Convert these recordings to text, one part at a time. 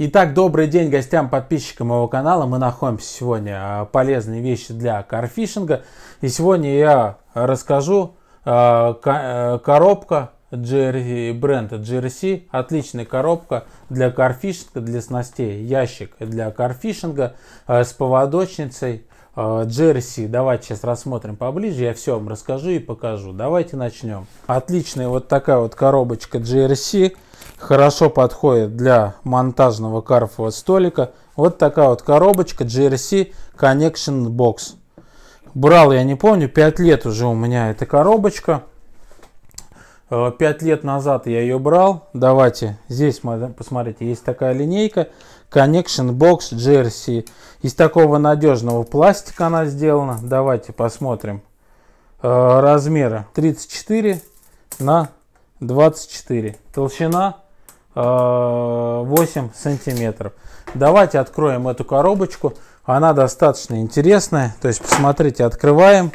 Итак, добрый день гостям, подписчикам моего канала. Мы находимся сегодня а, полезные вещи для карфишинга. И сегодня я расскажу а, э, коробка GR, бренда GRC. Отличная коробка для карфишинга, для снастей. Ящик для карфишинга а, с поводочницей. Джерси, давайте сейчас рассмотрим поближе, я все вам расскажу и покажу. Давайте начнем. Отличная вот такая вот коробочка Джерси хорошо подходит для монтажного карфового столика. Вот такая вот коробочка GRC Connection Box. Брал я не помню, 5 лет уже у меня эта коробочка. 5 э, лет назад я ее брал. Давайте, здесь посмотрите, есть такая линейка. Connection Box GRC. Из такого надежного пластика она сделана. Давайте посмотрим. Э, Размеры 34 на 24. Толщина 8 сантиметров. Давайте откроем эту коробочку. Она достаточно интересная. То есть, посмотрите, открываем.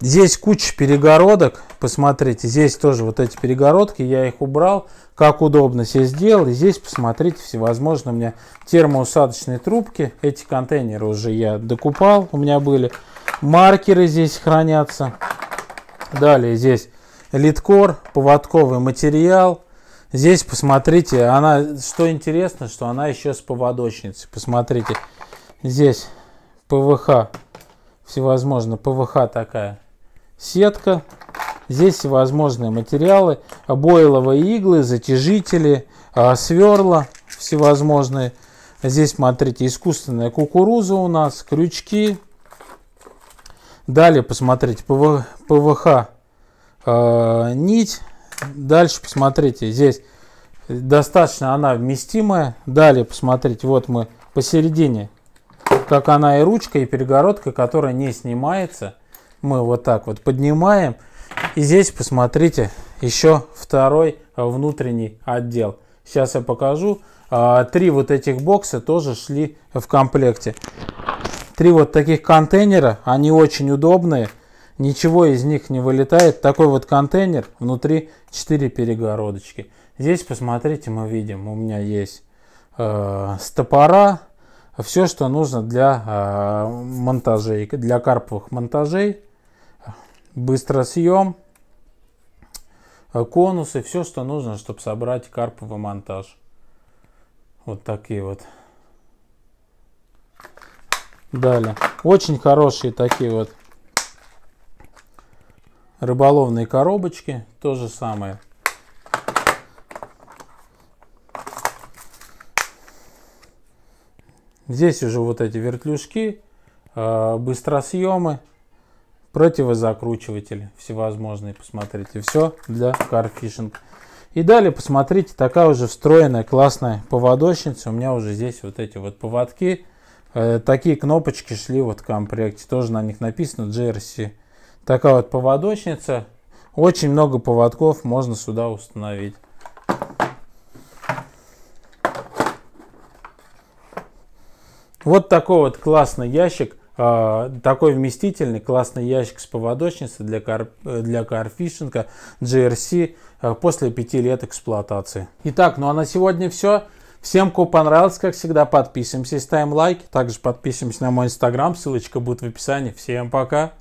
Здесь куча перегородок. Посмотрите, здесь тоже вот эти перегородки. Я их убрал. Как удобно себе сделал. И здесь, посмотрите, всевозможные у меня термоусадочные трубки. Эти контейнеры уже я докупал. У меня были. Маркеры здесь хранятся. Далее здесь литкор, поводковый материал Здесь, посмотрите, она, что интересно, что она еще с поводочницей. Посмотрите, здесь ПВХ, всевозможно, ПВХ такая сетка. Здесь всевозможные материалы, бойловые иглы, затяжители, а, сверла всевозможные. Здесь, смотрите, искусственная кукуруза у нас, крючки. Далее, посмотрите, ПВХ а, нить Дальше посмотрите, здесь достаточно она вместимая. Далее посмотрите, вот мы посередине, как она и ручка, и перегородка, которая не снимается. Мы вот так вот поднимаем. И здесь посмотрите еще второй внутренний отдел. Сейчас я покажу. А, три вот этих бокса тоже шли в комплекте. Три вот таких контейнера, они очень удобные ничего из них не вылетает. Такой вот контейнер, внутри 4 перегородочки. Здесь, посмотрите, мы видим, у меня есть э, стопора, все, что нужно для э, монтажей, для карповых монтажей. Быстро конусы, все, что нужно, чтобы собрать карповый монтаж. Вот такие вот. Далее. Очень хорошие такие вот рыболовные коробочки, то же самое. Здесь уже вот эти вертлюжки, э, быстросъемы, противозакручиватели всевозможные, посмотрите. Все для карфишинг. И далее, посмотрите, такая уже встроенная классная поводочница. У меня уже здесь вот эти вот поводки. Э, такие кнопочки шли вот в комплекте. Тоже на них написано Jersey такая вот поводочница. Очень много поводков можно сюда установить. Вот такой вот классный ящик, а, такой вместительный классный ящик с поводочницей для, кар, для карфишинга GRC а, после 5 лет эксплуатации. Итак, ну а на сегодня все. Всем, кому понравилось, как всегда, подписываемся, ставим лайки. Также подписываемся на мой инстаграм, ссылочка будет в описании. Всем пока!